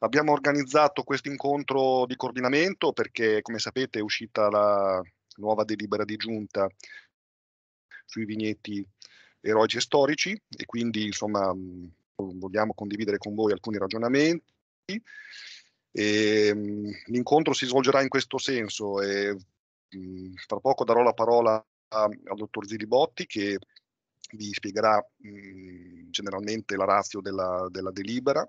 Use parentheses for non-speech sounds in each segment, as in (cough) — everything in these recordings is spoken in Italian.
Abbiamo organizzato questo incontro di coordinamento perché, come sapete, è uscita la nuova delibera di giunta sui vigneti eroici e storici e quindi insomma vogliamo condividere con voi alcuni ragionamenti. E, ehm, l'incontro si svolgerà in questo senso e tra poco darò la parola al dottor Zilibotti che vi spiegherà mh, generalmente la razio della, della delibera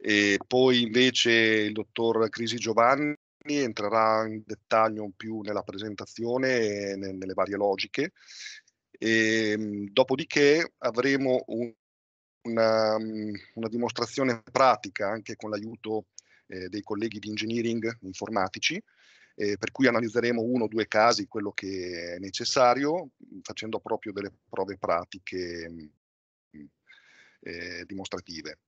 e poi invece il dottor Crisi Giovanni entrerà in dettaglio più nella presentazione e nelle varie logiche. E, ehm, dopodiché avremo un, una, una, dimostrazione pratica anche con l'aiuto eh, dei colleghi di engineering informatici, eh, per cui analizzeremo uno o due casi, quello che è necessario, facendo proprio delle prove pratiche mm, eh, dimostrative.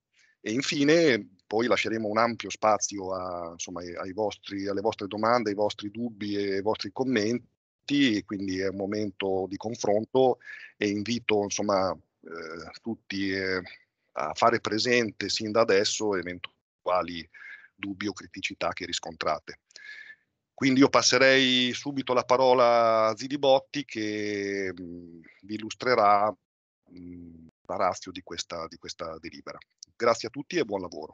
E infine poi lasceremo un ampio spazio a, insomma, vostri, alle vostre domande, ai vostri dubbi e ai vostri commenti, quindi è un momento di confronto e invito insomma, eh, tutti eh, a fare presente sin da adesso eventuali dubbi o criticità che riscontrate. Quindi io passerei subito la parola a Botti che mh, mm, vi illustrerà mh, mm, la razio di questa, di questa delibera. Grazie a tutti e buon lavoro.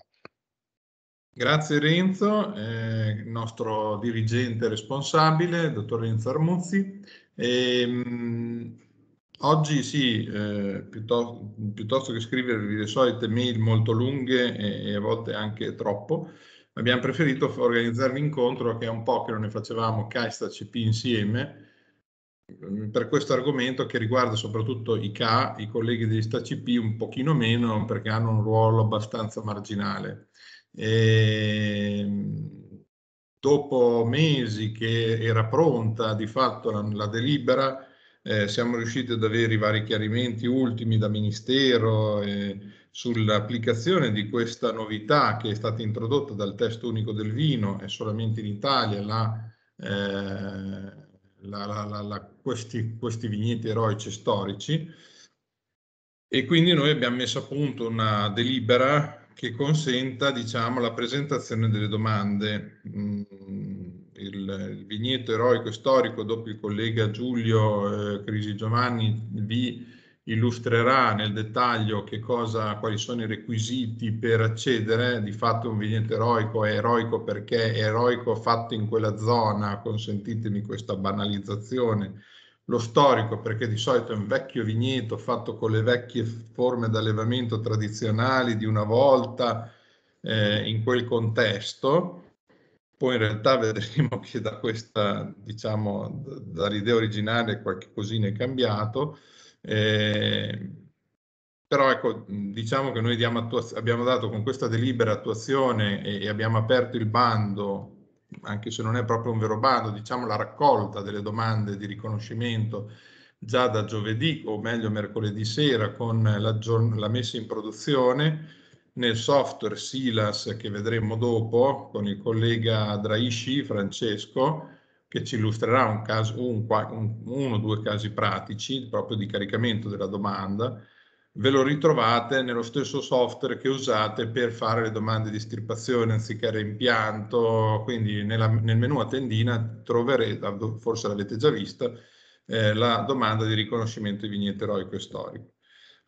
Grazie Renzo, eh, nostro dirigente responsabile, dottor Renzo Armuzzi. E, ehm, mh, oggi sì, eh, piuttosto, piuttosto, che scrivervi le solite mail molto lunghe e, e a volte anche troppo, abbiamo preferito organizzare l'incontro che è un po' che non ne facevamo CAISTA-CP insieme, Mm, per questo argomento che riguarda soprattutto i CA, i colleghi degli STACP un pochino meno perché hanno un ruolo abbastanza marginale. E ehm, dopo mesi che era pronta di fatto la, la delibera, eh, siamo riusciti ad avere i vari chiarimenti ultimi da Ministero eh, sull'applicazione di questa novità che è stata introdotta dal testo unico del vino e solamente in Italia la... Eh, la, la, la, questi, questi vigneti eroici storici e quindi noi abbiamo messo a punto una delibera che consenta diciamo, la presentazione delle domande. Mm, il, il vigneto eroico storico, dopo il collega Giulio eh, Crisi Giovanni vi illustrerà nel dettaglio cosa, quali sono i requisiti per accedere, di fatto un vigneto eroico è eroico perché è eroico fatto in quella zona, consentitemi questa banalizzazione, lo storico perché di solito è un vecchio vigneto fatto con le vecchie forme d'allevamento tradizionali di una volta eh, in quel contesto, poi in realtà vedremo che da questa, diciamo, dall'idea originale qualche cosina è cambiato, Ehm, però ecco, diciamo che noi abbiamo dato con questa delibera attuazione e, e abbiamo aperto il bando anche se non è proprio un vero bando, diciamo la raccolta delle domande di riconoscimento già da giovedì o meglio mercoledì sera con la, la messa in produzione nel software Silas che vedremo dopo con il collega Draisci Francesco che ci illustrerà un caso, un, un, uno o due casi pratici proprio di caricamento della domanda, ve lo ritrovate nello stesso software che usate per fare le domande di stirpazione anziché reimpianto, quindi nella, nel menu a tendina troverete, forse l'avete già vista, eh, la domanda di riconoscimento di vignette eroico e storico.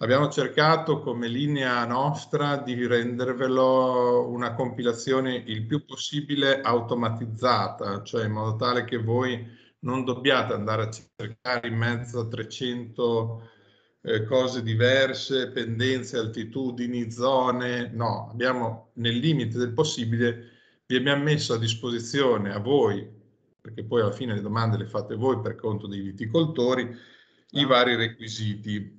Abbiamo cercato come linea nostra di rendervelo una compilazione il più possibile automatizzata, cioè in modo tale che voi non dobbiate andare a cercare in mezzo a 300 eh, cose diverse, pendenze, altitudini, zone. No, abbiamo nel limite del possibile vi abbiamo messo a disposizione a voi, perché poi alla fine le domande le fate voi per conto dei viticoltori, ah. i vari requisiti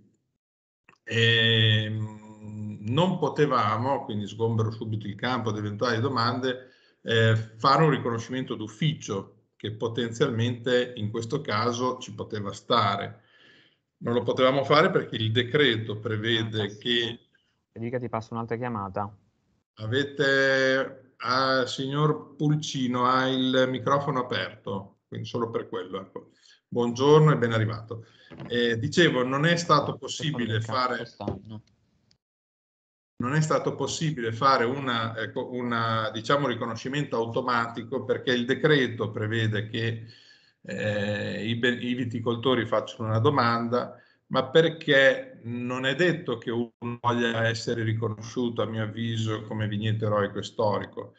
e ehm, non potevamo, quindi sgombero subito il campo di eventuali domande, eh, fare un riconoscimento d'ufficio che potenzialmente in questo caso ci poteva stare. Non lo potevamo fare perché il decreto prevede ah, che... Dica ti passo un'altra chiamata. Avete, ah, signor Pulcino, ha il microfono aperto, quindi solo per quello. Ecco buongiorno e ben arrivato. Eh, dicevo, non è stato possibile fare... Non è stato possibile fare un ecco, diciamo, riconoscimento automatico perché il decreto prevede che eh, i, i viticoltori facciano una domanda, ma perché non è detto che uno voglia essere riconosciuto, a mio avviso, come vigneto eroico e storico.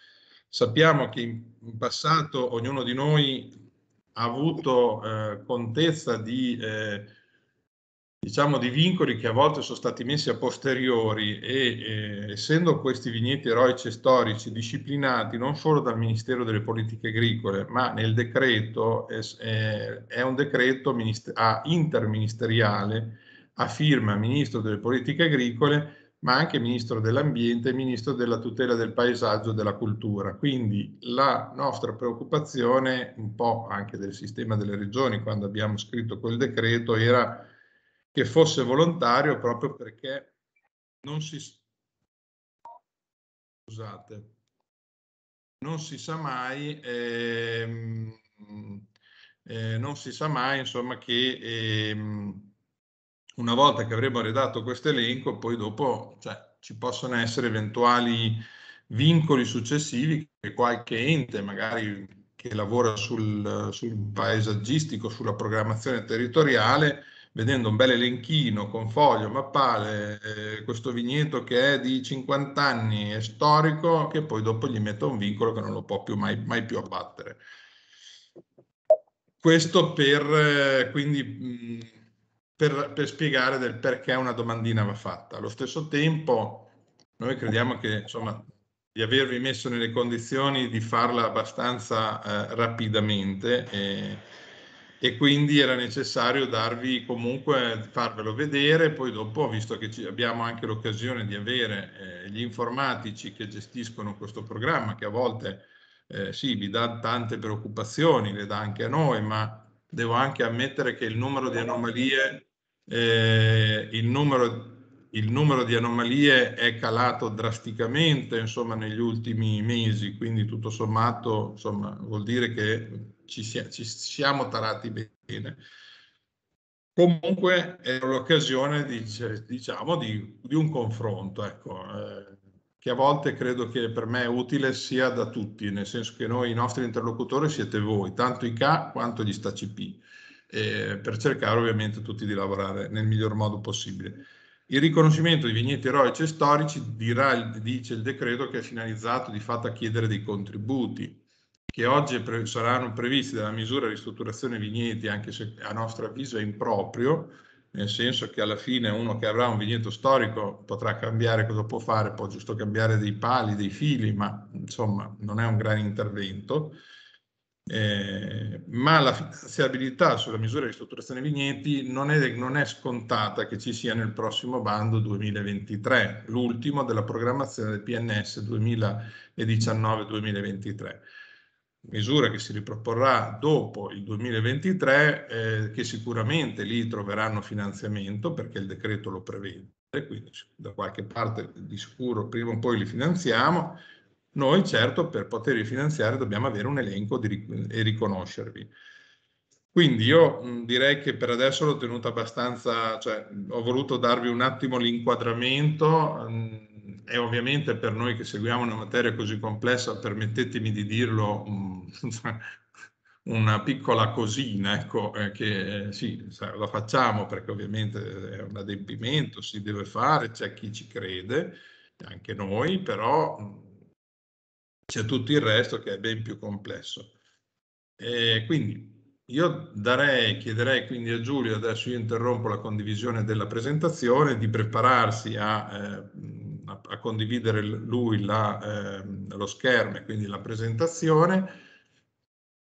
Sappiamo che in passato ognuno di noi avuto eh, contezza di, eh, diciamo di vincoli che a volte sono stati messi a posteriori e eh, essendo questi vigneti eroici e storici disciplinati non solo dal Ministero delle Politiche Agricole, ma nel decreto, eh, è un decreto interministeriale a firma Ministro delle Politiche Agricole ma anche ministro dell'ambiente e ministro della tutela del paesaggio e della cultura. Quindi la nostra preoccupazione, un po' anche del sistema delle regioni, quando abbiamo scritto quel decreto, era che fosse volontario proprio perché non si, scusate, non si sa mai, ehm, eh, non si sa mai insomma, che... Ehm, una volta che avremo redatto questo elenco, poi dopo cioè, ci possono essere eventuali vincoli successivi che qualche ente, magari che lavora sul, sul paesaggistico, sulla programmazione territoriale, vedendo un bel elenchino con foglio, mappale, eh, questo vigneto che è di 50 anni, è storico, che poi dopo gli metto un vincolo che non lo può più mai, mai più abbattere. Questo per, eh, quindi, mh, per, per spiegare del perché una domandina va fatta. Allo stesso tempo noi crediamo che insomma, di avervi messo nelle condizioni di farla abbastanza eh, rapidamente e, e, quindi era necessario darvi comunque, farvelo vedere, poi dopo, visto che ci, abbiamo anche l'occasione di avere eh, gli informatici che gestiscono questo programma, che a volte eh, sì, vi dà tante preoccupazioni, le dà anche a noi, ma devo anche ammettere che il numero di anomalie eh, il, numero, il, numero, di anomalie è calato drasticamente insomma, negli ultimi mesi, quindi tutto sommato insomma, vuol dire che ci, sia, ci siamo tarati bene. Comunque è l'occasione di, diciamo, di, di, un confronto, ecco, eh, che a volte credo che per me è utile sia da tutti, nel senso che noi, i nostri interlocutori, siete voi, tanto i CA quanto gli StaCP eh, per cercare ovviamente tutti di lavorare nel miglior modo possibile. Il riconoscimento di vigneti eroici e storici, dirà, dice il decreto, che è finalizzato di fatto a chiedere dei contributi che oggi pre saranno previsti dalla misura ristrutturazione vigneti, anche se a nostro avviso è improprio, nel senso che alla fine uno che avrà un vigneto storico potrà cambiare cosa può fare, può giusto cambiare dei pali, dei fili, ma insomma non è un gran intervento. Eh, ma la finanziabilità sulla misura di ristrutturazione vigneti non è, non è scontata che ci sia nel prossimo bando 2023, l'ultimo della programmazione del PNS 2019-2023 misura che si riproporrà dopo il 2023, eh, che sicuramente lì troveranno finanziamento perché il decreto lo prevede, quindi da qualche parte di sicuro prima o poi li finanziamo noi certo per potervi finanziare dobbiamo avere un elenco di, e riconoscervi. Quindi io direi che per adesso l'ho tenuto abbastanza, cioè ho voluto darvi un attimo l'inquadramento mh, e ovviamente per noi che seguiamo una materia così complessa, permettetemi di dirlo, (laughs) una piccola cosina, ecco, eh, che eh, sì, sa, la facciamo perché ovviamente è un adempimento, si deve fare, c'è chi ci crede, anche noi, però c'è tutto il resto che è ben più complesso. E quindi io darei, chiederei quindi a Giulio, adesso io interrompo la condivisione della presentazione, di prepararsi a, eh, a condividere lui la, eh, lo schermo e quindi la presentazione,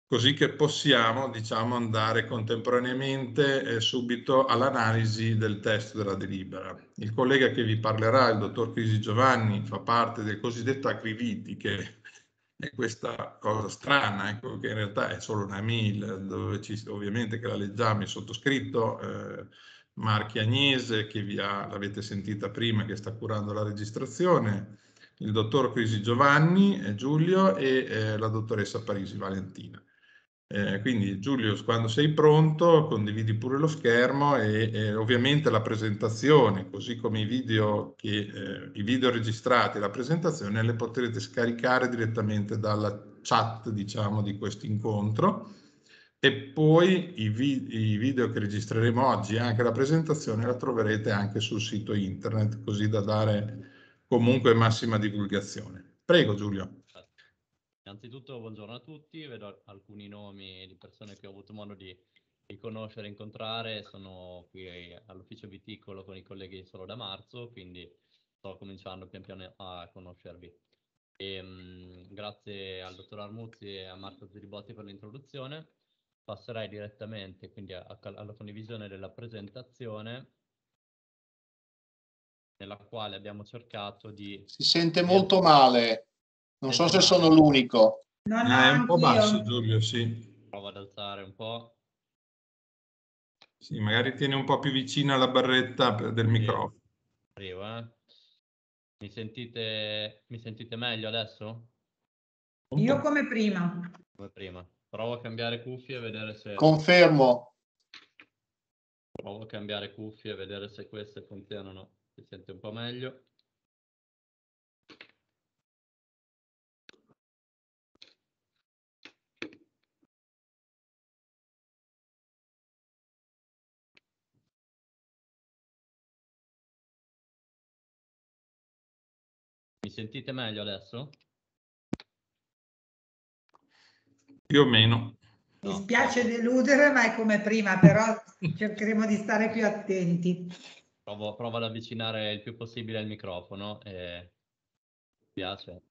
così che possiamo diciamo, andare contemporaneamente eh, subito all'analisi del testo della delibera. Il collega che vi parlerà, il dottor Crisi Giovanni, fa parte del cosiddetto Acriviti, che è questa cosa strana, ecco, che in realtà è solo una mail, dove ci, ovviamente che la leggiamo il sottoscritto, eh, Marchi Agnese che vi ha, l'avete sentita prima, che sta curando la registrazione, il dottor Crisi Giovanni, eh, Giulio e eh, la dottoressa Parisi Valentina. Eh, quindi Giulius, quando sei pronto, condividi pure lo schermo e, e ovviamente la presentazione, così come i video, che, eh, i video registrati la presentazione, le potrete scaricare direttamente dalla chat, diciamo, di questo incontro. E poi i, vi i, video che registreremo oggi, anche la presentazione, la troverete anche sul sito internet, così da dare comunque massima divulgazione. Prego Giulio. Innanzitutto buongiorno a tutti, vedo alcuni nomi di persone che ho avuto modo di, di conoscere e incontrare, sono qui all'ufficio viticolo con i colleghi solo da marzo, quindi sto cominciando pian piano a conoscervi. E, ehm, mh, grazie al dottor Armuzzi e a Marco Ziribotti per l'introduzione. Passerei direttamente quindi a, a, alla condivisione della presentazione nella quale abbiamo cercato di... Si sente molto male. Non eh, so se sono l'unico. No, no, è un po' basso Giulio, sì. Provo ad alzare un po'. Sì, magari tieni un po' più vicina alla barretta del sì. microfono. Arrivo, eh. Mi sentite, mi sentite meglio adesso? Io come prima. Come prima. Provo a cambiare cuffie e vedere se... Confermo. Provo a cambiare cuffie e vedere se queste funzionano. Si sente un po' meglio. sentite meglio adesso? Più o meno. No. Mi spiace deludere, ma è come prima, però cercheremo di stare più attenti. Provo, provo, ad avvicinare il più possibile il microfono. E... Mi piace.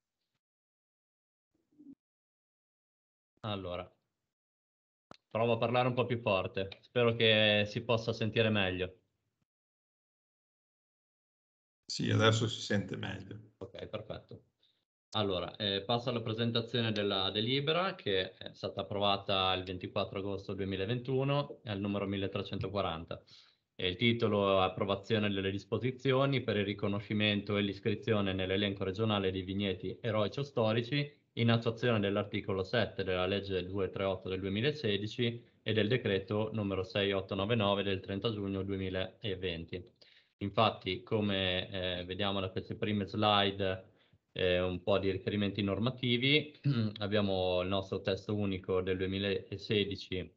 Allora, provo a parlare un po' più forte. Spero che si possa sentire meglio. Sì, adesso si sente meglio ok, perfetto. Allora, eh, passo alla presentazione della delibera che è stata approvata il 24 agosto 2021 al numero 1340. E il titolo è Approvazione delle disposizioni per il riconoscimento e l'iscrizione nell'elenco regionale di vigneti eroici o storici in attuazione dell'articolo 7 della legge 238 del 2016 e del decreto numero 6899 del 30 giugno 2020. Infatti, come eh, vediamo da queste prime slide, eh, un po' di riferimenti normativi, (clears throat) abbiamo il nostro testo unico del 2016,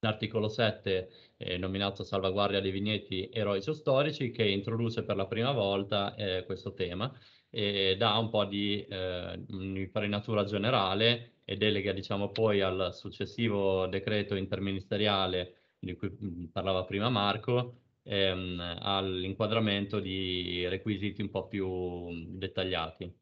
l'articolo 7 eh, nominato Salvaguardia dei vigneti eroici o storici, che introduce per la prima volta eh, questo tema e dà un po' di eh, un'infarinatura generale e delega diciamo, poi al successivo decreto interministeriale di cui mm, parlava prima Marco, ehm, all'inquadramento di requisiti un po' più mm, dettagliati.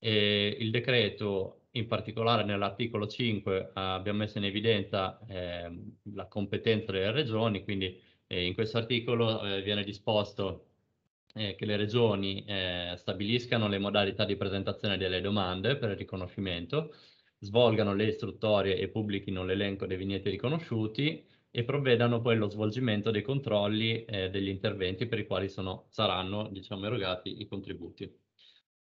E il decreto, in particolare nell'articolo 5, abbiamo messo in evidenza ehm, la competenza delle regioni, quindi eh, in questo articolo eh, viene disposto eh, che le regioni eh, stabiliscano le modalità di presentazione delle domande per il riconoscimento, svolgano le istruttorie e pubblichino l'elenco dei vigneti riconosciuti e provvedano poi allo svolgimento dei controlli eh, degli interventi per i quali sono, saranno diciamo, erogati i contributi.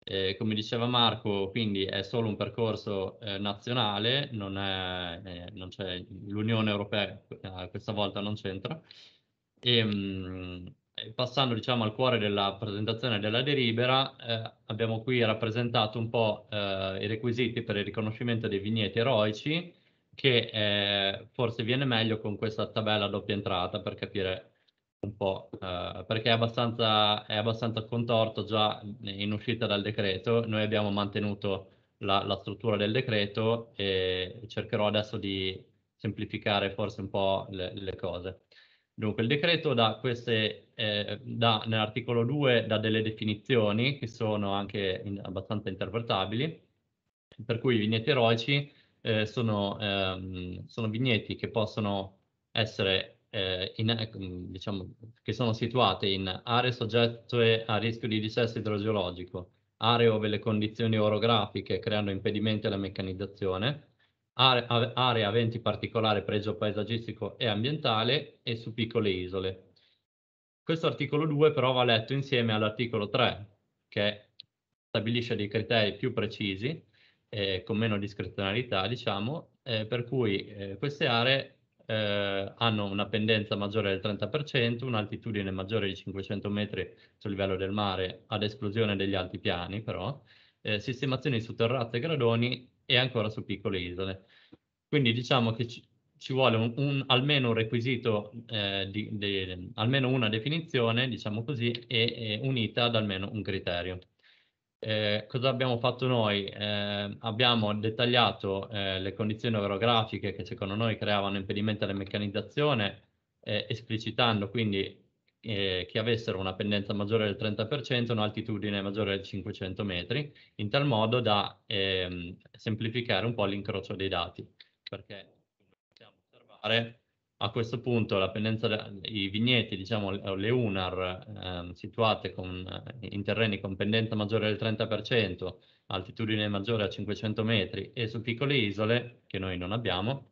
Eh, come diceva Marco, quindi è solo un percorso eh, nazionale, eh, l'Unione Europea eh, questa volta non c'entra. Ehm, e, mh, passando diciamo, al cuore della presentazione della delibera, eh, abbiamo qui rappresentato un po' eh, i requisiti per il riconoscimento dei vigneti eroici che eh, forse viene meglio con questa tabella a doppia entrata per capire un po', eh, perché è abbastanza, è abbastanza, contorto già in uscita dal decreto. Noi abbiamo mantenuto la, la struttura del decreto e cercherò adesso di semplificare forse un po' le, le cose. Dunque, il decreto dà queste, eh, dà, nell'articolo 2 dà delle definizioni che sono anche in, abbastanza interpretabili, per cui i vigneti eroici eh, sono, ehm, sono, vigneti che possono essere, eh, in, ecco, diciamo, che sono situate in aree soggette a rischio di dissesto idrogeologico, aree ove le condizioni orografiche creano impedimenti alla meccanizzazione, aree, aree aventi particolare pregio paesaggistico e ambientale e su piccole isole. Questo articolo 2 però va letto insieme all'articolo 3 che stabilisce dei criteri più precisi eh, con meno discrezionalità, diciamo, eh, per cui eh, queste aree eh, hanno una pendenza maggiore del 30%, un'altitudine maggiore di 500 metri sul livello del mare ad esclusione degli altipiani però, eh, sistemazioni su terrazze e gradoni e ancora su piccole isole. Quindi diciamo che ci, ci vuole un, un, almeno un requisito, eh, di, di, almeno una definizione, diciamo così, e, e unita ad almeno un criterio eh, cosa abbiamo fatto noi? Eh, abbiamo dettagliato eh, le condizioni orografiche che secondo noi creavano impedimenti alla meccanizzazione, eh, esplicitando quindi eh, che avessero una pendenza maggiore del 30% e un'altitudine maggiore del 500 metri, in tal modo da ehm, semplificare un po' l'incrocio dei dati, perché possiamo osservare a questo punto la pendenza, i vigneti, diciamo le UNAR eh, situate con, in terreni con pendenza maggiore del 30%, altitudine maggiore a 500 metri e su piccole isole, che noi non abbiamo,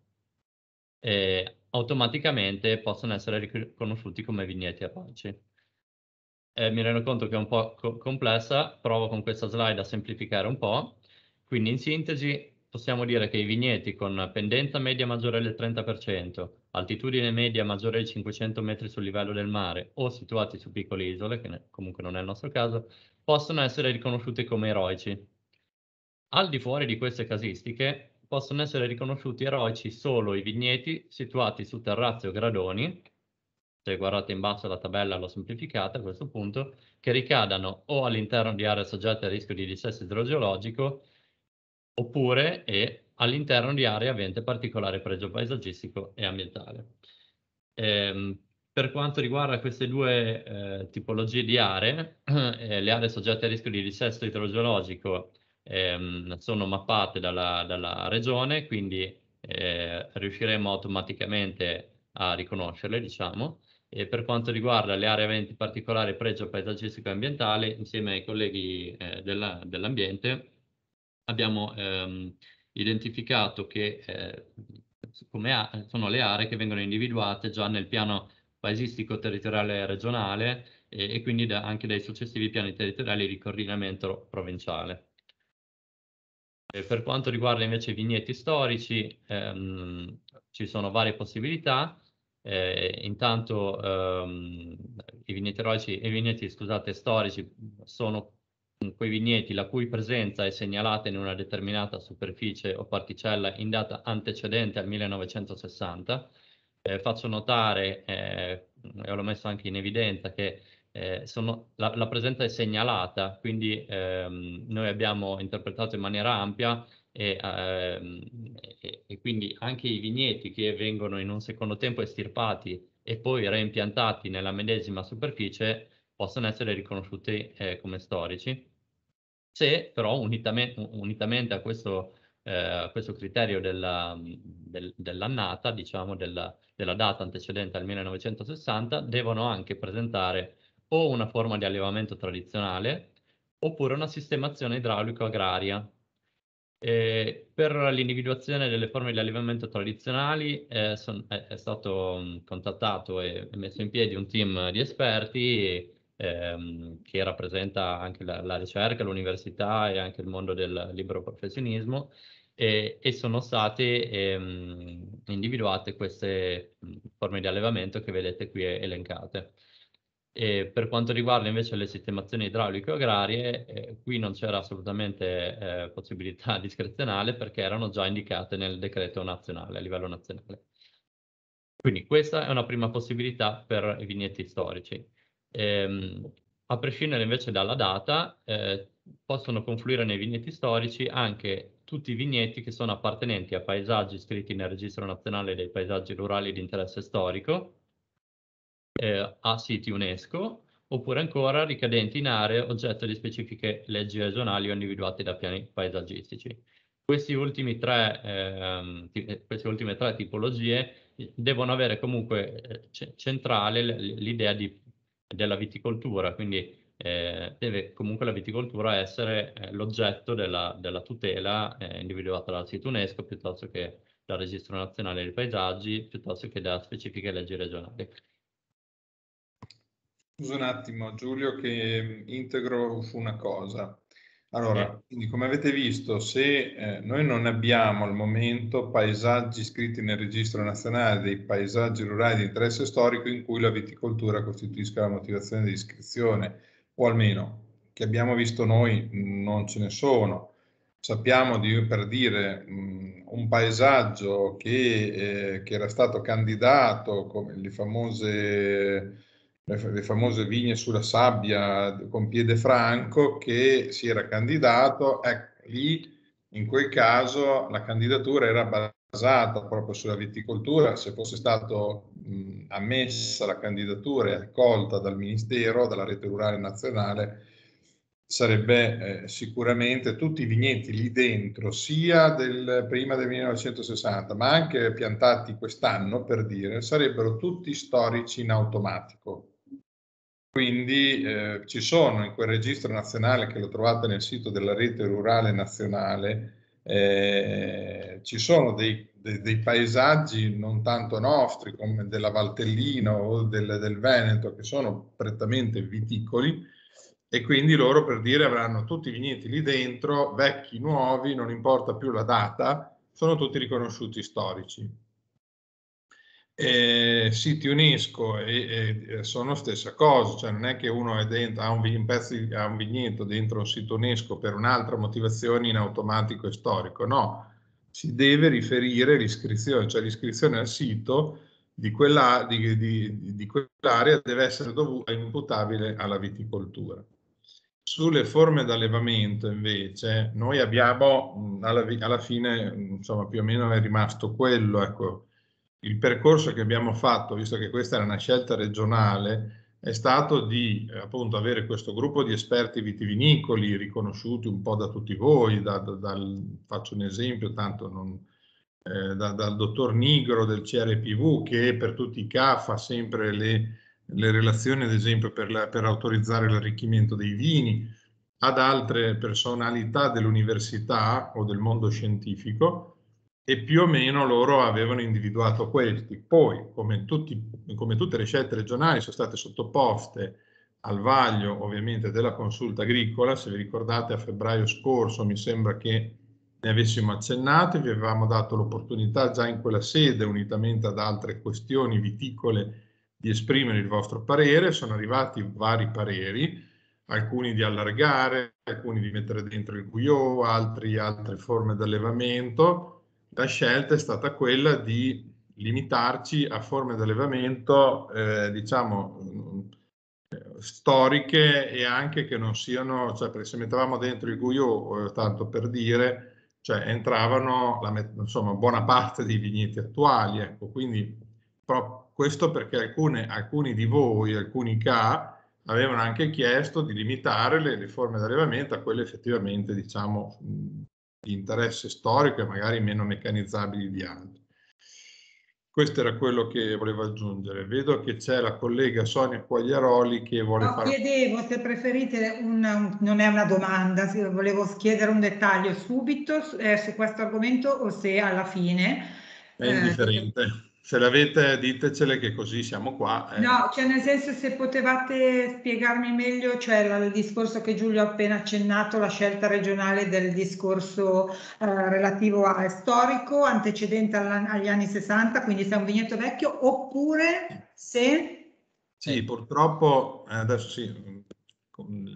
eh, automaticamente possono essere riconosciuti come vigneti Apache. Eh, mi rendo conto che è un po' co complessa, provo con questa slide a semplificare un po'. Quindi in sintesi possiamo dire che i vigneti con pendenza media maggiore del 30%, altitudine media maggiore di 500 metri sul livello del mare o situati su piccole isole, che comunque non è il nostro caso, possono essere riconosciuti come eroici. Al di fuori di queste casistiche possono essere riconosciuti eroici solo i vigneti situati su terrazze o gradoni, se guardate in basso la tabella l'ho semplificata a questo punto, che ricadano o all'interno di aree soggette a rischio di dissesto idrogeologico oppure e all'interno di aree avente particolare pregio paesaggistico e ambientale. Ehm, per quanto riguarda queste due eh, tipologie di aree, (clears throat) eh, le aree soggette a rischio di dissesto idrogeologico ehm, sono mappate dalla, dalla regione, quindi eh, riusciremo automaticamente a riconoscerle, diciamo. E per quanto riguarda le aree aventi particolare pregio paesaggistico e ambientale, insieme ai colleghi eh, dell'ambiente, dell abbiamo ehm, identificato che eh, come sono le aree che vengono individuate già nel piano paesistico territoriale regionale e, e quindi da, anche dai successivi piani territoriali di coordinamento provinciale. E per quanto riguarda invece i vigneti storici, ehm, ci sono varie possibilità. Eh, intanto ehm, i, vigneti, i vigneti scusate, storici sono quei vigneti la cui presenza è segnalata in una determinata superficie o particella in data antecedente al 1960. Eh, faccio notare, eh, e l'ho messo anche in evidenza, che eh, sono, la, la, presenza è segnalata, quindi ehm, noi abbiamo interpretato in maniera ampia e, ehm, e, e, quindi anche i vigneti che vengono in un secondo tempo estirpati e poi reimpiantati nella medesima superficie possono essere riconosciuti eh, come storici, se però unitamente, unitamente a questo, eh, questo criterio della, del, dell'annata, diciamo della, della, data antecedente al 1960, devono anche presentare o una forma di allevamento tradizionale oppure una sistemazione idraulico-agraria. Eh, per l'individuazione delle forme di allevamento tradizionali eh, son, è, è, stato contattato e messo in piedi un team di esperti ehm, che rappresenta anche la, la ricerca, l'università e anche il mondo del libero professionismo e, e sono state ehm, individuate queste forme di allevamento che vedete qui elencate. E per quanto riguarda invece le sistemazioni idrauliche e agrarie, eh, qui non c'era assolutamente eh, possibilità (laughs) discrezionale perché erano già indicate nel decreto nazionale, a livello nazionale. Quindi questa è una prima possibilità per i vigneti storici. Ehm, a prescindere invece dalla data, eh, possono confluire nei vigneti storici anche tutti i vigneti che sono appartenenti a paesaggi iscritti nel Registro Nazionale dei Paesaggi Rurali di Interesse Storico, eh, a siti UNESCO, oppure ancora ricadenti in aree oggetto di specifiche leggi regionali o individuate da piani paesaggistici. Questi ultimi tre, ehm, eh, queste ultime tre tipologie eh, devono avere comunque eh, centrale l'idea di della viticoltura, quindi eh, deve comunque la viticoltura essere eh, l'oggetto della, della, tutela eh, individuata dal sito UNESCO piuttosto che dal registro nazionale dei paesaggi, piuttosto che da specifiche leggi regionali. Scusa un attimo Giulio che mm, integro su una cosa. Allora, mm-hmm. quindi come avete visto, se eh, noi non abbiamo al momento paesaggi iscritti nel registro nazionale dei paesaggi rurali di interesse storico in cui la viticoltura costituisca la motivazione di iscrizione, o almeno che abbiamo visto noi non ce ne sono. Sappiamo di, per dire, mh, mm, un paesaggio che, eh, che, era stato candidato come le famose le famose vigne sulla sabbia con piede franco che si era candidato, ecco, lì in quel caso la candidatura era basata proprio sulla viticoltura, se fosse stata ammessa la candidatura e accolta dal Ministero, dalla rete rurale nazionale, sarebbe eh, sicuramente tutti i vigneti lì dentro, sia del, prima del 1960, ma anche piantati quest'anno, per dire, sarebbero tutti storici in automatico. Quindi eh, ci sono in quel registro nazionale che lo trovate nel sito della rete rurale nazionale, eh, ci sono dei, dei, dei, paesaggi non tanto nostri come della Valtellina o del, del Veneto che sono prettamente viticoli e quindi loro per dire avranno tutti i vigneti lì dentro, vecchi, nuovi, non importa più la data, sono tutti riconosciuti storici eh, sì, ti unisco, e, e sono stessa cosa, cioè non è che uno è dentro, ha, un, un ha un vigneto dentro un sito UNESCO per un'altra motivazione in automatico e storico, no, si deve riferire l'iscrizione, cioè l'iscrizione al sito di, quella, di, di, di quell'area deve essere dovuta, imputabile alla viticoltura. Sulle forme d'allevamento invece noi abbiamo alla, alla fine, insomma più o meno è rimasto quello, ecco, il percorso che abbiamo fatto, visto che questa era una scelta regionale, è stato di eh, appunto avere questo gruppo di esperti vitivinicoli riconosciuti un po' da tutti voi, da, da, dal, faccio un esempio, tanto non, eh, da, dal dottor Nigro del CRPV che per tutti i CA fa sempre le, le relazioni, ad esempio per, la, per autorizzare l'arricchimento dei vini, ad altre personalità dell'università o del mondo scientifico e più o meno loro avevano individuato questi. Poi, come, tutti, come tutte le scelte regionali, sono state sottoposte al vaglio ovviamente della consulta agricola. Se vi ricordate a febbraio scorso mi sembra che ne avessimo accennato, vi avevamo dato l'opportunità già in quella sede, unitamente ad altre questioni viticole, di esprimere il vostro parere. Sono arrivati vari pareri, alcuni di allargare, alcuni di mettere dentro il guio, altri altre forme di allevamento la scelta è stata quella di limitarci a forme di allevamento, eh, diciamo, eh, storiche e anche che non siano, cioè se mettevamo dentro il guio, eh, tanto per dire, cioè entravano la, insomma, buona parte dei vigneti attuali, ecco, quindi questo perché alcune, alcuni di voi, alcuni CA, avevano anche chiesto di limitare le, le forme di allevamento a quelle effettivamente, diciamo, di interesse storico e magari meno meccanizzabili di altri. Questo era quello che volevo aggiungere. Vedo che c'è la collega Sonia Quagliaroli che vuole no, fare... Chiedevo se preferite, una, non è una domanda, volevo chiedere un dettaglio subito eh, su questo argomento o se alla fine... È eh, indifferente. Eh, se l'avete ditecele che così siamo qua. Eh. No, cioè nel senso se potevate spiegarmi meglio, cioè il discorso che Giulio ha appena accennato, la scelta regionale del discorso eh, relativo a storico, antecedente agli anni 60, quindi se è un vigneto vecchio, oppure se... Sì, purtroppo eh, adesso sì,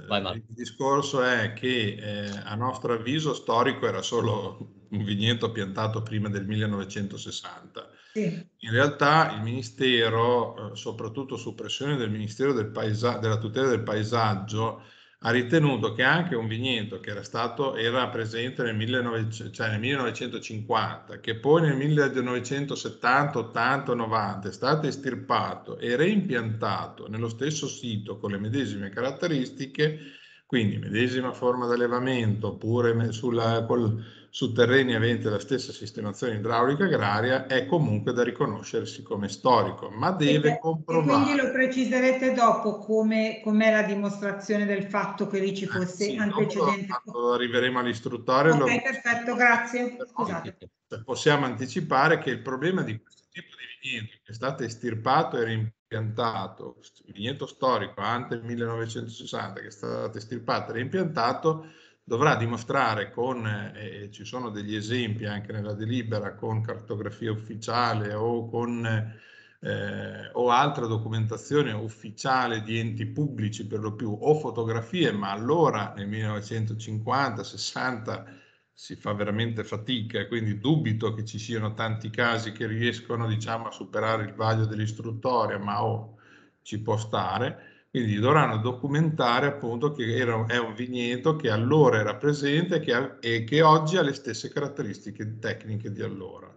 Vai, vai. il discorso è che eh, a nostro avviso storico era solo un vigneto piantato prima del 1960 in realtà il Ministero, eh, soprattutto su pressione del Ministero del Paesa- della tutela del paesaggio, ha ritenuto che anche un vigneto che era stato era presente nel, 1900, cioè nel 1950, che poi nel 1970, 80, 90 è stato estirpato e reimpiantato nello stesso sito con le medesime caratteristiche, quindi medesima forma di allevamento, oppure sulla, col, su terreni aventi la stessa sistemazione idraulica agraria è comunque da riconoscersi come storico, ma deve comprovare. E quindi lo preciserete dopo come com'è la dimostrazione del fatto che lì ci ah, fosse eh, sì, antecedente. arriveremo all'istruttore. Ok, lo... perfetto, grazie. Scusate. Cioè, possiamo anticipare che il problema di questo tipo di vigneto che è stato estirpato e reimpiantato, vigneto storico ante 1960 che è stato estirpato e reimpiantato, dovrà dimostrare con, eh, ci sono degli esempi anche nella delibera, con cartografia ufficiale o con eh, o altra documentazione ufficiale di enti pubblici per lo più, o fotografie, ma allora nel 1950-60 si fa veramente fatica, quindi dubito che ci siano tanti casi che riescono diciamo, a superare il vaglio dell'istruttoria, ma oh, ci può stare quindi dovranno documentare appunto che era, è un vigneto che allora era presente e che, e che oggi ha le stesse caratteristiche tecniche di allora.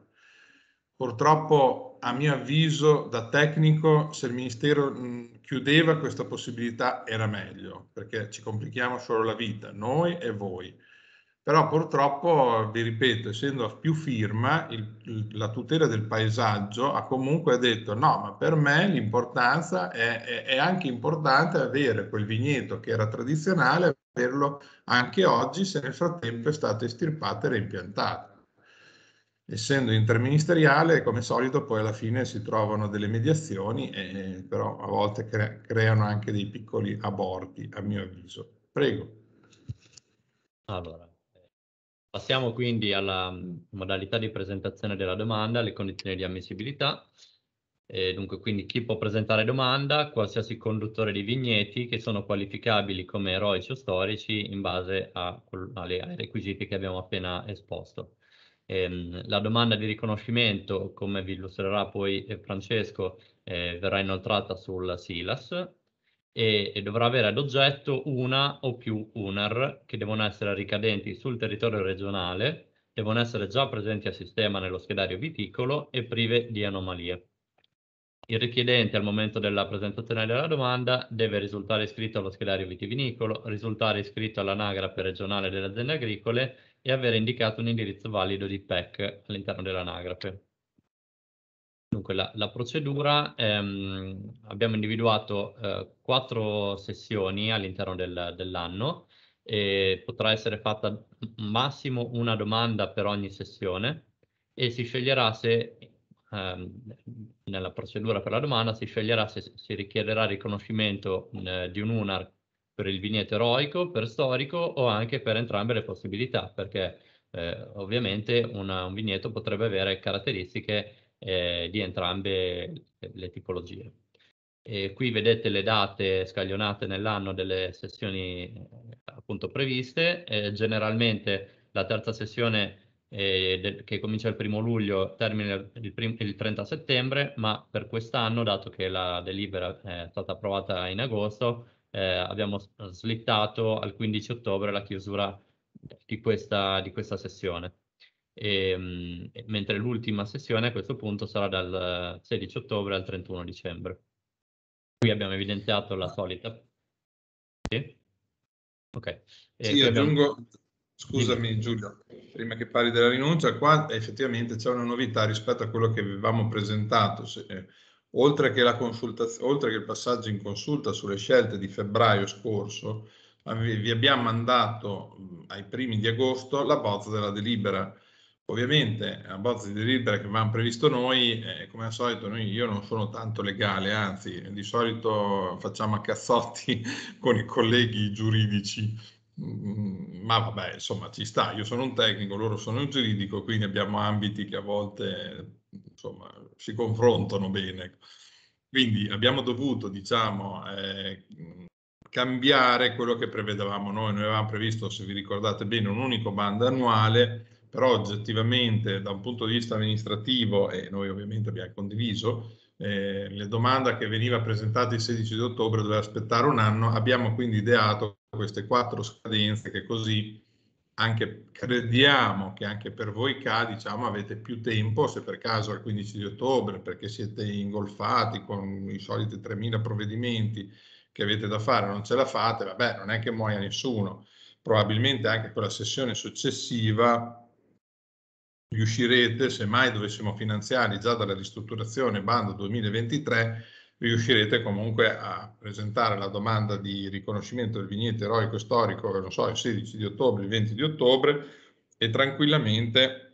Purtroppo, a mio avviso, da tecnico, se il Ministero mh, chiudeva questa possibilità era meglio, perché ci complichiamo solo la vita, noi e voi però purtroppo, vi ripeto, essendo a più firma, il, la tutela del paesaggio ha comunque detto no, ma per me l'importanza è, è, è, anche importante avere quel vigneto che era tradizionale, averlo anche oggi se nel frattempo è stato estirpato e reimpiantato. Essendo interministeriale, come solito, poi alla fine si trovano delle mediazioni, e, però a volte cre creano anche dei piccoli aborti, a mio avviso. Prego. Allora, Passiamo quindi alla mm, modalità di presentazione della domanda, alle condizioni di ammissibilità. E dunque, quindi chi può presentare domanda? Qualsiasi conduttore di vigneti che sono qualificabili come eroici o storici in base a, alle, ai requisiti che abbiamo appena esposto. E, ehm, la domanda di riconoscimento, come vi illustrerà poi eh, Francesco, eh, verrà inoltrata sul SILAS e, e, dovrà avere ad oggetto una o più UNAR che devono essere ricadenti sul territorio regionale, devono essere già presenti a sistema nello schedario viticolo e prive di anomalie. Il richiedente al momento della presentazione della domanda deve risultare iscritto allo schedario vitivinicolo, risultare iscritto all'anagrafe regionale delle aziende agricole e avere indicato un indirizzo valido di PEC all'interno dell'anagrafe. Dunque, la, la procedura, ehm, abbiamo individuato eh, quattro sessioni all'interno del, dell'anno e potrà essere fatta massimo una domanda per ogni sessione e si sceglierà se, ehm, nella procedura per la domanda, si sceglierà se si richiederà riconoscimento eh, di un UNAR per il vigneto eroico, per storico o anche per entrambe le possibilità, perché eh, ovviamente una, un vigneto potrebbe avere caratteristiche eh, di entrambe le tipologie. E qui vedete le date scaglionate nell'anno delle sessioni eh, appunto previste. Eh, generalmente la terza sessione eh, che comincia il primo luglio termina il, prim il 30 settembre, ma per quest'anno, dato che la delibera eh, è stata approvata in agosto, eh, abbiamo slittato al 15 ottobre la chiusura di questa, di questa sessione. Ehm, e, mentre l'ultima sessione a questo punto sarà dal 16 ottobre al 31 dicembre. Qui abbiamo evidenziato la ah. solita... Sì? Ok. E sì, aggiungo... Abbiamo... Scusami Giulio, prima che parli della rinuncia, qua effettivamente c'è una novità rispetto a quello che avevamo presentato. Se, eh, oltre, che oltre che il passaggio in consulta sulle scelte di febbraio scorso, vi abbiamo mandato ai primi di agosto la bozza della delibera Ovviamente a bozze di delibera che avevamo previsto noi, eh, come al solito noi, io non sono tanto legale, anzi di solito facciamo a cazzotti (laughs) con i colleghi giuridici, mm, ma vabbè insomma ci sta, io sono un tecnico, loro sono un giuridico, quindi abbiamo ambiti che a volte insomma, si confrontano bene. Quindi abbiamo dovuto diciamo, eh, cambiare quello che prevedevamo noi, noi avevamo previsto, se vi ricordate bene, un unico bando annuale però oggettivamente da un punto di vista amministrativo, e noi ovviamente abbiamo condiviso, eh, la domanda che veniva presentata il 16 di ottobre doveva aspettare un anno, abbiamo quindi ideato queste quattro scadenze che così anche crediamo che anche per voi CA diciamo, avete più tempo se per caso al 15 di ottobre perché siete ingolfati con i soliti 3.000 provvedimenti che avete da fare, non ce la fate, vabbè non è che muoia nessuno, probabilmente anche per la sessione successiva riuscirete, se mai dovessimo finanziare già dalla ristrutturazione bando 2023, riuscirete comunque a presentare la domanda di riconoscimento del vigneto eroico e storico, non so, il 16 di ottobre, il 20 di ottobre, e tranquillamente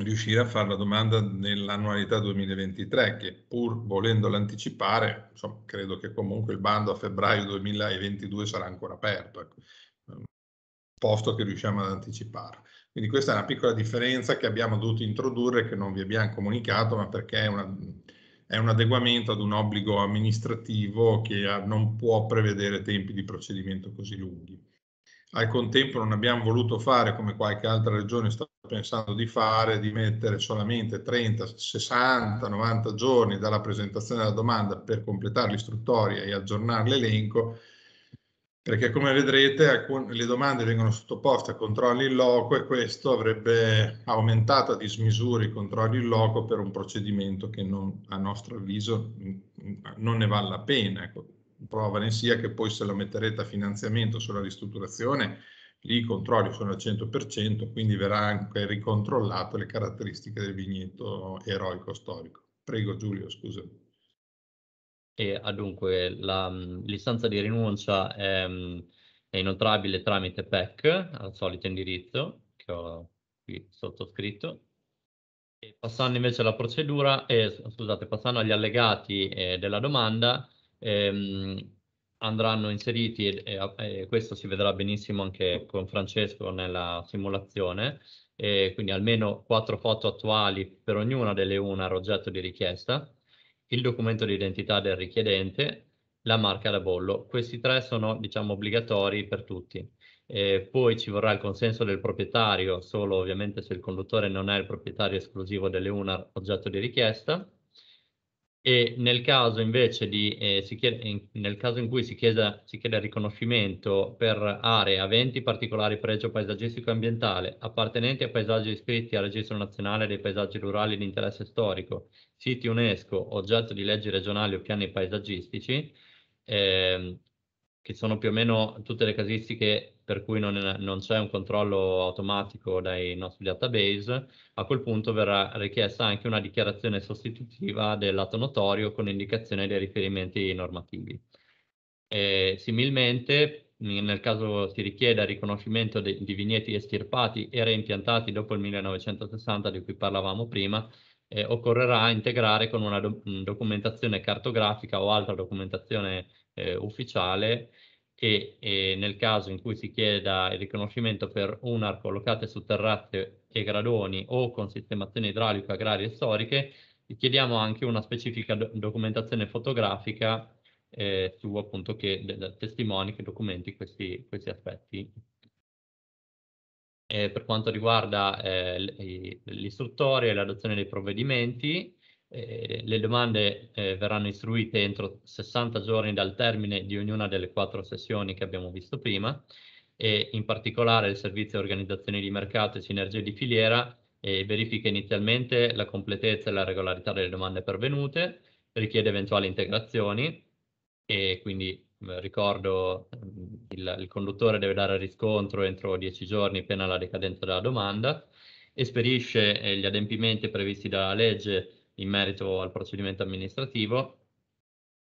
riuscire a fare la domanda nell'annualità 2023, che pur volendola anticipare, insomma, credo che comunque il bando a febbraio 2022 sarà ancora aperto, ecco, posto che riusciamo ad anticipare. Quindi questa è una piccola differenza che abbiamo dovuto introdurre, che non vi abbiamo comunicato, ma perché è, una, è un adeguamento ad un obbligo amministrativo che ah, non può prevedere tempi di procedimento così lunghi. Al contempo non abbiamo voluto fare, come qualche altra regione sta pensando di fare, di mettere solamente 30, 60, 90 giorni dalla presentazione della domanda per completare l'istruttoria e aggiornare l'elenco, perché come vedrete alcune, le domande vengono sottoposte a controlli in loco e questo avrebbe aumentato a dismisura i controlli in loco per un procedimento che non, a nostro avviso non ne vale la pena. Ecco, prova ne sia che poi se lo metterete a finanziamento sulla ristrutturazione, lì i controlli sono al 100%, quindi verrà anche ricontrollato le caratteristiche del vigneto eroico storico. Prego Giulio, scusami. E ah, dunque la mhmm, l'istanza di rinuncia è, mhmm, è inoltrabile tramite PEC al solito indirizzo che ho qui sottoscritto. E passando invece alla procedura, eh, scusate, passando agli allegati eh, della domanda, ehm, andranno inseriti, e, e, questo si vedrà benissimo anche con Francesco nella simulazione, quindi almeno quattro foto attuali per ognuna delle una oggetto di richiesta, il documento di identità del richiedente, la marca da bollo. Questi tre sono, diciamo, obbligatori per tutti. Eh, poi ci vorrà il consenso del proprietario, solo ovviamente se il conduttore non è il proprietario esclusivo delle UNAR oggetto di richiesta e nel caso invece di, eh, chiede, in, nel caso in cui si, chiede, si chiede riconoscimento per aree aventi particolari pregio paesaggistico e ambientale, appartenenti a paesaggi iscritti al Registro Nazionale dei Paesaggi Rurali di Interesse Storico, siti UNESCO, oggetto di leggi regionali o piani paesaggistici, eh, che sono più o meno tutte le casistiche per cui non, è, non c'è un controllo automatico dai nostri database, a quel punto verrà richiesta anche una dichiarazione sostitutiva del lato notorio con indicazione dei riferimenti normativi. E, similmente, nel caso si richieda il riconoscimento di, di vigneti estirpati e reimpiantati dopo il 1960 di cui parlavamo prima, eh, occorrerà integrare con una do mm, documentazione cartografica o altra documentazione eh, ufficiale che eh, nel caso in cui si chieda il riconoscimento per UNAR collocate su terrazze e gradoni o con sistemazione idraulica agrarie e storiche, chiediamo anche una specifica do documentazione fotografica eh, su appunto che testimoni che documenti questi, questi aspetti. E eh, per quanto riguarda eh, l'istruttoria e l'adozione dei provvedimenti, eh, le domande eh, verranno istruite entro 60 giorni dal termine di ognuna delle quattro sessioni che abbiamo visto prima e in particolare il servizio organizzazioni di mercato e sinergie di filiera eh, verifica inizialmente la completezza e la regolarità delle domande pervenute, richiede eventuali integrazioni e quindi mm, ricordo mm, il, il conduttore deve dare riscontro entro 10 giorni appena la decadenza della domanda, esperisce eh, gli adempimenti previsti dalla legge in merito al procedimento amministrativo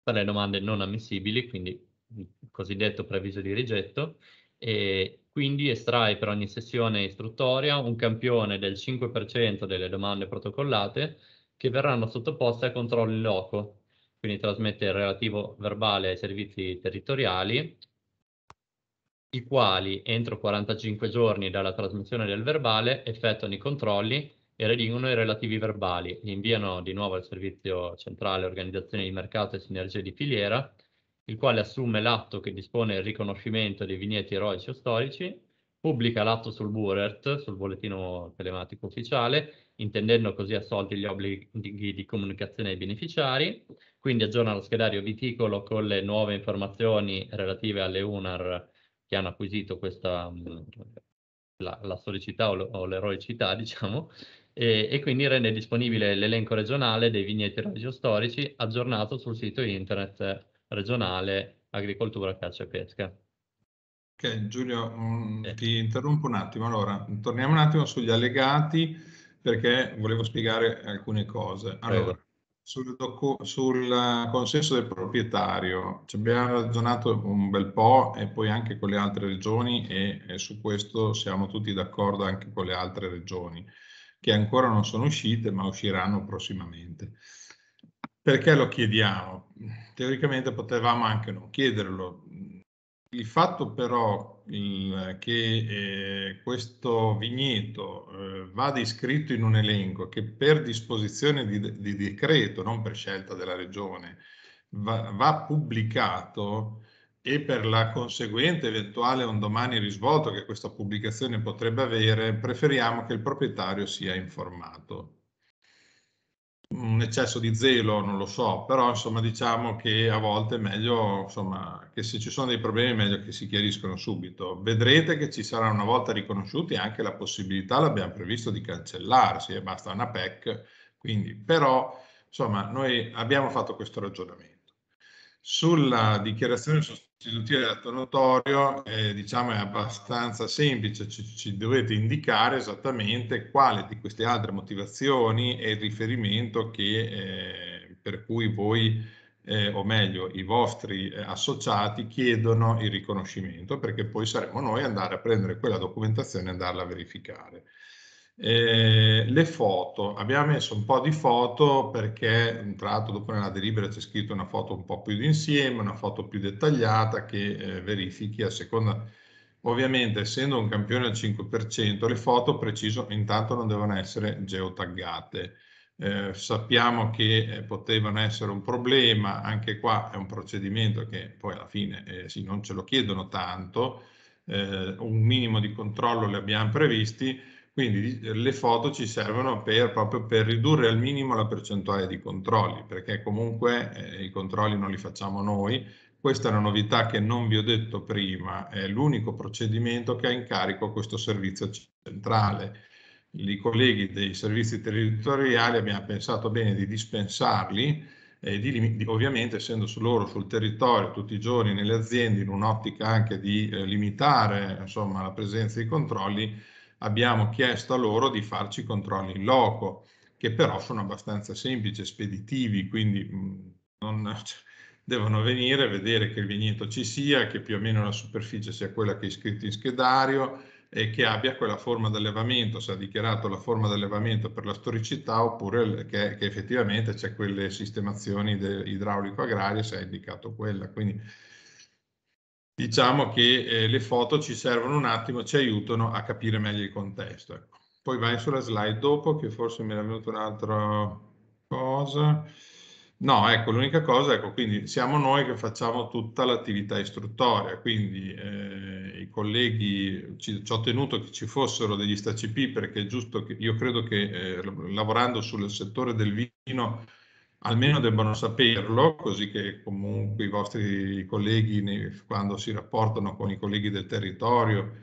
per le domande non ammissibili, quindi il cosiddetto preavviso di rigetto, e quindi estrae per ogni sessione istruttoria un campione del 5% delle domande protocollate che verranno sottoposte a controllo in loco, quindi trasmette il relativo verbale ai servizi territoriali, i quali entro 45 giorni dalla trasmissione del verbale effettuano i controlli e redigono i relativi verbali, li inviano di nuovo al servizio centrale organizzazione di mercato e sinergie di filiera, il quale assume l'atto che dispone il riconoscimento dei vigneti eroici o storici, pubblica l'atto sul Burert, sul bollettino telematico ufficiale, intendendo così assolti gli obblighi di comunicazione ai beneficiari, quindi aggiorna lo schedario viticolo con le nuove informazioni relative alle UNAR che hanno acquisito questa, mm, la, la storicità o l'eroicità, diciamo, e, e quindi rende disponibile l'elenco regionale dei vigneti storici aggiornato sul sito internet regionale agricoltura, caccia e pesca. Ok, Giulio, um, eh. ti interrompo un attimo. Allora, torniamo un attimo sugli allegati perché volevo spiegare alcune cose. Allora, sul, sul, consenso del proprietario ci abbiamo ragionato un bel po' e poi anche con le altre regioni e, e su questo siamo tutti d'accordo anche con le altre regioni che ancora non sono uscite ma usciranno prossimamente. Perché lo chiediamo? Teoricamente potevamo anche non chiederlo. Il fatto però il, che eh, questo vigneto eh, vada iscritto in un elenco che per disposizione di, di decreto, non per scelta della regione, va, va pubblicato, e per la conseguente eventuale un domani risvolto che questa pubblicazione potrebbe avere, preferiamo che il proprietario sia informato. Un eccesso di zelo non lo so, però insomma diciamo che a volte è meglio insomma, che se ci sono dei problemi è meglio che si chiariscono subito. Vedrete che ci sarà una volta riconosciuti anche la possibilità, l'abbiamo previsto, di cancellarsi e basta una PEC, quindi però insomma noi abbiamo fatto questo ragionamento. Sulla dichiarazione sostanziale l'utile alternatorio eh, diciamo è abbastanza semplice, ci, ci, dovete indicare esattamente quale di queste altre motivazioni è il riferimento che, eh, per cui voi, eh, o meglio i vostri eh, associati, chiedono il riconoscimento, perché poi saremo noi ad andare a prendere quella documentazione e andarla a verificare. Eh, le foto, abbiamo messo un po' di foto perché un tratto dopo nella delibera c'è scritto una foto un po' più di insieme, una foto più dettagliata che eh, verifichi a seconda, ovviamente essendo un campione al 5% le foto preciso intanto non devono essere geotaggate. Eh, sappiamo che eh, potevano essere un problema, anche qua è un procedimento che poi alla fine eh, sì, non ce lo chiedono tanto, eh, un minimo di controllo le abbiamo previsti, quindi eh, le foto ci servono per, proprio per ridurre al minimo la percentuale di controlli, perché comunque eh, i controlli non li facciamo noi. Questa è una novità che non vi ho detto prima, è l'unico procedimento che ha in carico questo servizio centrale. I colleghi dei servizi territoriali abbiamo pensato bene di dispensarli, eh, di, di, ovviamente essendo su loro sul territorio tutti i giorni nelle aziende in un'ottica anche di eh, limitare insomma, la presenza di controlli, abbiamo chiesto a loro di farci controlli in loco, che però sono abbastanza semplici, speditivi, quindi mm, non, cioè, (laughs) devono venire, vedere che il vigneto ci sia, che più o meno la superficie sia quella che è scritta in schedario e che abbia quella forma d'allevamento, se ha dichiarato la forma d'allevamento per la storicità oppure che, che effettivamente c'è quelle sistemazioni idraulico-agrarie se ha indicato quella. Quindi diciamo che eh, le foto ci servono un attimo, ci aiutano a capire meglio il contesto. Ecco. Poi vai sulla slide dopo, che forse mi era venuta un'altra cosa. No, ecco, l'unica cosa, ecco, quindi siamo noi che facciamo tutta l'attività istruttoria, quindi eh, i colleghi, ci, ci, ho tenuto che ci fossero degli STCP perché è giusto che, io credo che eh, lavorando sul settore del vino almeno debbano saperlo, così che comunque i vostri colleghi, quando si rapportano con i colleghi del territorio,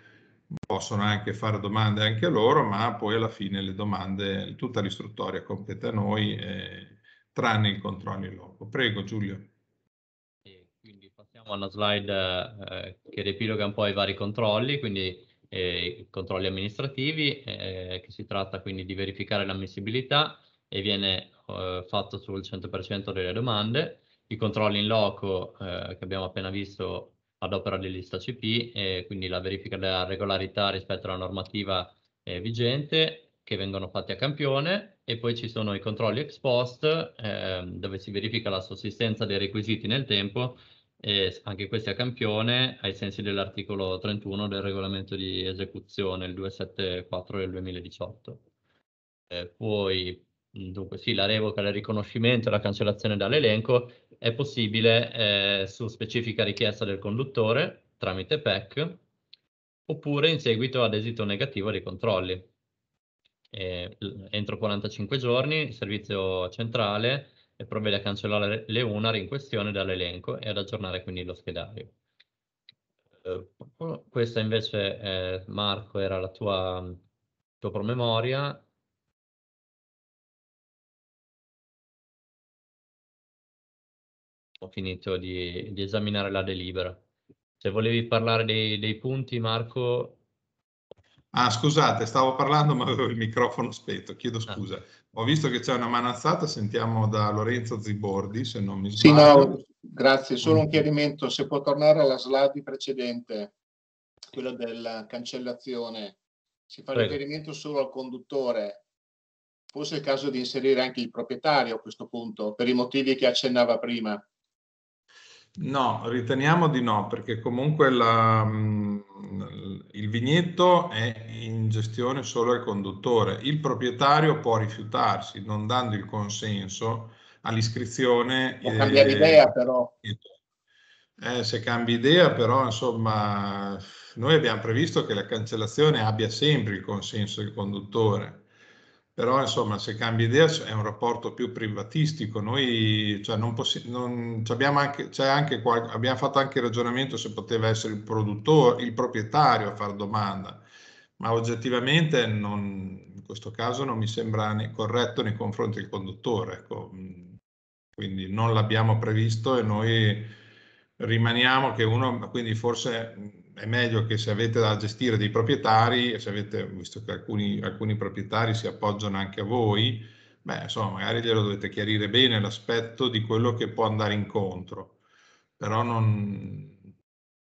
possono anche fare domande anche a loro, ma poi alla fine le domande, tutta l'istruttoria compete a noi, eh, tranne il controllo in loco. Prego Giulio. Quindi passiamo alla slide eh, che riepiloga un po' i vari controlli, quindi eh, i controlli amministrativi, eh, che si tratta quindi di verificare l'ammissibilità, e viene eh, fatto sul 100% delle domande, i controlli in loco eh, che abbiamo appena visto ad opera dell'ista CP e quindi la verifica della regolarità rispetto alla normativa eh, vigente che vengono fatti a campione e poi ci sono i controlli ex post eh, dove si verifica la sussistenza dei requisiti nel tempo e anche questi a campione ai sensi dell'articolo 31 del regolamento di esecuzione il 274 del 2018. Eh, poi Mm, dunque sì, la revoca, il riconoscimento e la cancellazione dall'elenco è possibile eh, su specifica richiesta del conduttore tramite PEC oppure in seguito ad esito negativo dei controlli. E, eh, entro 45 giorni il servizio centrale eh, provvede a cancellare le UNAR in questione dall'elenco e ad aggiornare quindi lo schedario. Eh, questa invece, eh, Marco, era la tua, mm, tua promemoria ho finito di, di esaminare la delibera. Se volevi parlare dei, dei punti, Marco, Ah, scusate, stavo parlando ma avevo il microfono spento, chiedo ah. scusa. Ah. Ho visto che c'è una manazzata, sentiamo da Lorenzo Zibordi, se non mi sbaglio. Sì, no, grazie. Solo un chiarimento, se può tornare alla slide precedente, quella della cancellazione. Si fa Prego. riferimento solo al conduttore. Forse è il caso di inserire anche il proprietario a questo punto, per i motivi che accennava prima. No, riteniamo di no, perché comunque la, mm, il vigneto è in gestione solo al conduttore. Il proprietario può rifiutarsi, non dando il consenso all'iscrizione. Può cambiare idea però. Eh, se cambi idea però, insomma, noi abbiamo previsto che la cancellazione abbia sempre il consenso del conduttore però insomma se cambi idea è un rapporto più privatistico, noi cioè, non possi- non, abbiamo, anche, anche qual- abbiamo fatto anche il ragionamento se poteva essere il produttore, il proprietario a fare domanda, ma oggettivamente non, in questo caso non mi sembra né corretto nei confronti del conduttore, ecco. quindi non l'abbiamo previsto e noi rimaniamo che uno, quindi forse è meglio che se avete da gestire dei proprietari, se avete, visto che alcuni, alcuni proprietari si appoggiano anche a voi, beh, insomma, magari glielo dovete chiarire bene l'aspetto di quello che può andare incontro. Però non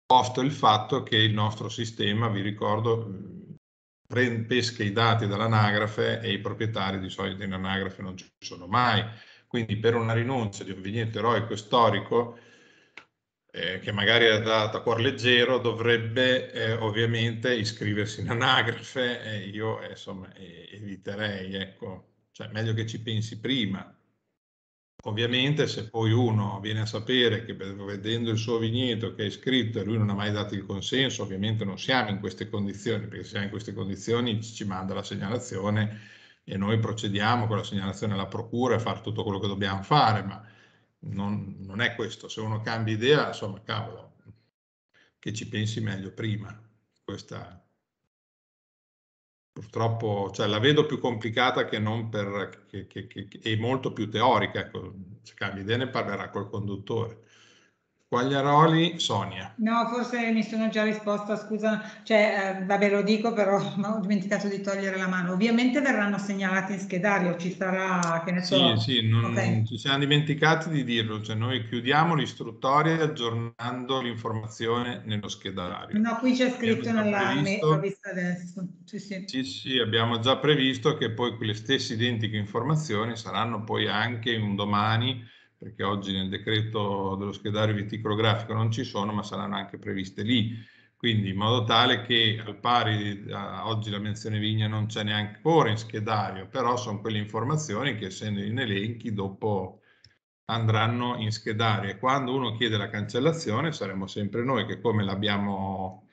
posto il fatto che il nostro sistema, vi ricordo, pesca i dati dall'anagrafe e i proprietari di solito in anagrafe non ci sono mai. Quindi per una rinuncia di un vigneto eroico storico, eh, che magari è data a cuor leggero, dovrebbe eh, ovviamente iscriversi in anagrafe e io eh, insomma eviterei, ecco, cioè meglio che ci pensi prima. Ovviamente se poi uno viene a sapere che vedendo il suo vigneto che è iscritto e lui non ha mai dato il consenso, ovviamente non siamo in queste condizioni, perché se siamo in queste condizioni ci manda la segnalazione e noi procediamo con la segnalazione alla procura e fare tutto quello che dobbiamo fare, ma non, non è questo. Se uno cambia idea, insomma, cavolo, che ci pensi meglio prima. Questa purtroppo cioè, la vedo più complicata che non per che, che, che, che è molto più teorica. Ecco. Se cambia idea ne parlerà col conduttore. Quagliaroli, Sonia. No, forse mi sono già risposta, scusa, cioè, eh, vabbè lo dico però (laughs) ho dimenticato di togliere la mano. Ovviamente verranno segnalati in schedario, ci sarà, che ne so. Sì, sì, non, okay. ci siamo dimenticati di dirlo, cioè noi chiudiamo l'istruttoria aggiornando l'informazione nello schedario. No, qui c'è scritto nella l'ho vista adesso. Sì sì. sì, sì, abbiamo già previsto che poi quelle stesse identiche informazioni saranno poi anche un domani perché oggi nel decreto dello schedario viticolografico non ci sono, ma saranno anche previste lì. Quindi in modo tale che al pari a, oggi la menzione vigna non c'è neanche ora in schedario, però sono quelle informazioni che essendo in elenchi dopo andranno in schedario e quando uno chiede la cancellazione saremo sempre noi che come l'abbiamo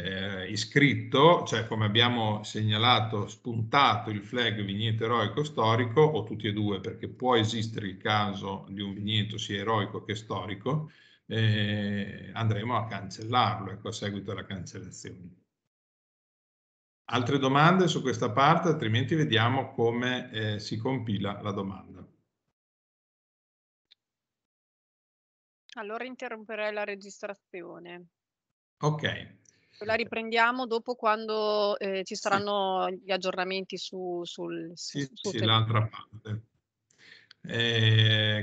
eh, iscritto, cioè come abbiamo segnalato, spuntato il flag vigneto eroico storico, o tutti e due, perché può esistere il caso di un vigneto sia eroico che storico, eh, andremo a cancellarlo, ecco, a seguito della cancellazione. Altre domande su questa parte, altrimenti vediamo come eh, si compila la domanda. Allora interromperei la registrazione. Ok. La riprendiamo dopo quando eh, ci saranno sì. gli aggiornamenti su, sul, sì, su, sì, l'altra parte. Eh...